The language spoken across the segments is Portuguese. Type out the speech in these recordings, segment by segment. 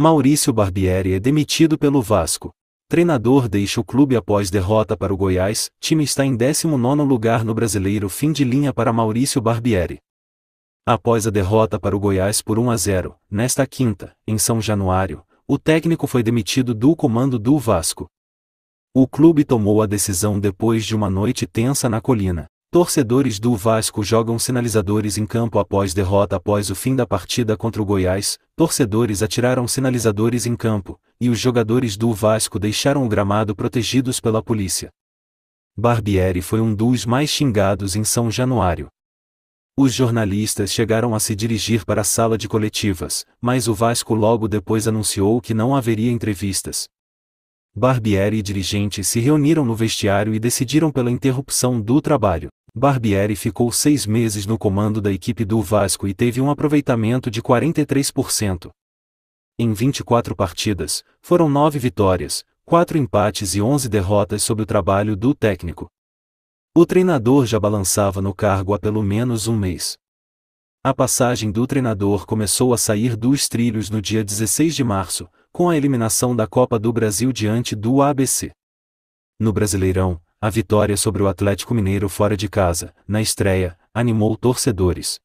Maurício Barbieri é demitido pelo Vasco. Treinador deixa o clube após derrota para o Goiás, time está em 19 lugar no brasileiro fim de linha para Maurício Barbieri. Após a derrota para o Goiás por 1 a 0, nesta quinta, em São Januário, o técnico foi demitido do comando do Vasco. O clube tomou a decisão depois de uma noite tensa na colina. Torcedores do Vasco jogam sinalizadores em campo após derrota após o fim da partida contra o Goiás. Torcedores atiraram sinalizadores em campo, e os jogadores do Vasco deixaram o gramado protegidos pela polícia. Barbieri foi um dos mais xingados em São Januário. Os jornalistas chegaram a se dirigir para a sala de coletivas, mas o Vasco logo depois anunciou que não haveria entrevistas. Barbieri e dirigentes se reuniram no vestiário e decidiram pela interrupção do trabalho. Barbieri ficou seis meses no comando da equipe do Vasco e teve um aproveitamento de 43%. Em 24 partidas, foram nove vitórias, quatro empates e 11 derrotas sob o trabalho do técnico. O treinador já balançava no cargo há pelo menos um mês. A passagem do treinador começou a sair dos trilhos no dia 16 de março, com a eliminação da Copa do Brasil diante do ABC. No Brasileirão, a vitória sobre o Atlético Mineiro fora de casa, na estreia, animou torcedores.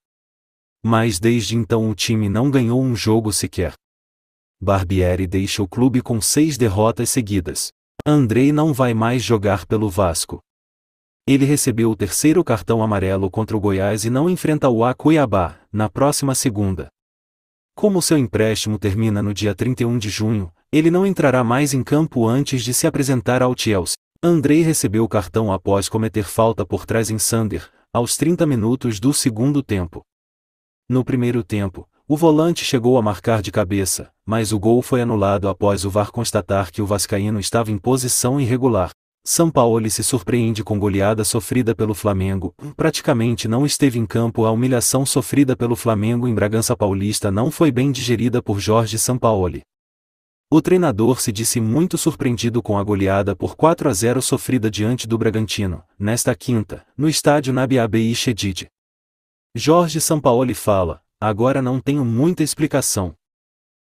Mas desde então o time não ganhou um jogo sequer. Barbieri deixa o clube com seis derrotas seguidas. Andrei não vai mais jogar pelo Vasco. Ele recebeu o terceiro cartão amarelo contra o Goiás e não enfrenta o Acuíaba na próxima segunda. Como seu empréstimo termina no dia 31 de junho, ele não entrará mais em campo antes de se apresentar ao Chelsea. Andrei recebeu o cartão após cometer falta por trás em Sander, aos 30 minutos do segundo tempo. No primeiro tempo, o volante chegou a marcar de cabeça, mas o gol foi anulado após o VAR constatar que o Vascaíno estava em posição irregular. São Paulo se surpreende com goleada sofrida pelo Flamengo, praticamente não esteve em campo a humilhação sofrida pelo Flamengo em Bragança Paulista não foi bem digerida por Jorge Sampaoli. O treinador se disse muito surpreendido com a goleada por 4 a 0 sofrida diante do Bragantino, nesta quinta, no estádio Nabi Abiy Shedid. Jorge Sampaoli fala: agora não tenho muita explicação.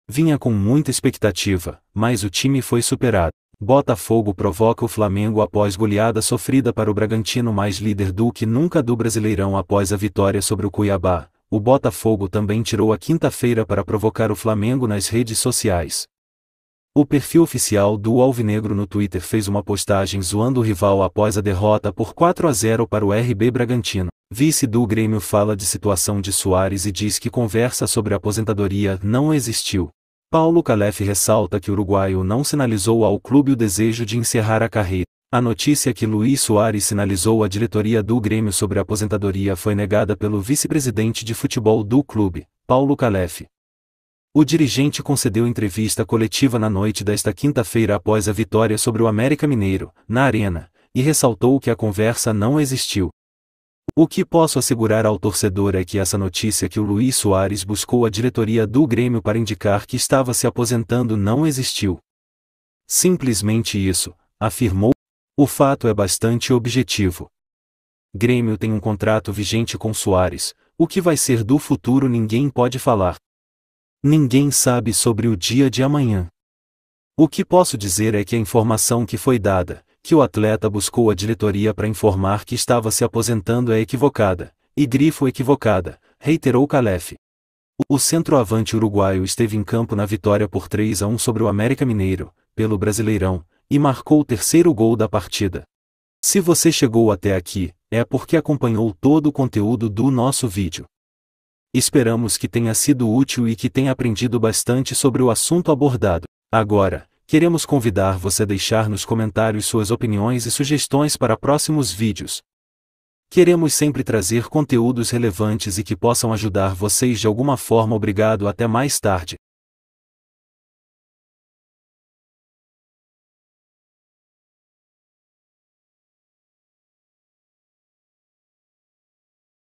Vinha com muita expectativa, mas o time foi superado. Botafogo provoca o Flamengo após goleada sofrida para o Bragantino mais líder do que nunca do Brasileirão após a vitória sobre o Cuiabá. O Botafogo também tirou a quinta-feira para provocar o Flamengo nas redes sociais, o perfil oficial do Alvinegro no Twitter fez uma postagem zoando o rival após a derrota por 4 a 0 para o RB Bragantino. Vice do Grêmio fala de situação de Soares e diz que conversa sobre aposentadoria não existiu. Paulo Calef ressalta que o uruguaio não sinalizou ao clube o desejo de encerrar a carreira. A notícia que Luiz Soares sinalizou à diretoria do Grêmio sobre a aposentadoria foi negada pelo vice-presidente de futebol do clube, Paulo Calef. O dirigente concedeu entrevista coletiva na noite desta quinta-feira após a vitória sobre o América Mineiro, na Arena, e ressaltou que a conversa não existiu. O que posso assegurar ao torcedor é que essa notícia que o Luiz Soares buscou a diretoria do Grêmio para indicar que estava se aposentando não existiu. Simplesmente isso, afirmou. O fato é bastante objetivo. Grêmio tem um contrato vigente com Soares, o que vai ser do futuro ninguém pode falar. Ninguém sabe sobre o dia de amanhã. O que posso dizer é que a informação que foi dada, que o atleta buscou a diretoria para informar que estava se aposentando é equivocada, e grifo equivocada, reiterou Calef. O centroavante uruguaio esteve em campo na vitória por 3 a 1 sobre o América Mineiro, pelo Brasileirão, e marcou o terceiro gol da partida. Se você chegou até aqui, é porque acompanhou todo o conteúdo do nosso vídeo. Esperamos que tenha sido útil e que tenha aprendido bastante sobre o assunto abordado. Agora, queremos convidar você a deixar nos comentários suas opiniões e sugestões para próximos vídeos. Queremos sempre trazer conteúdos relevantes e que possam ajudar vocês de alguma forma. Obrigado, até mais tarde.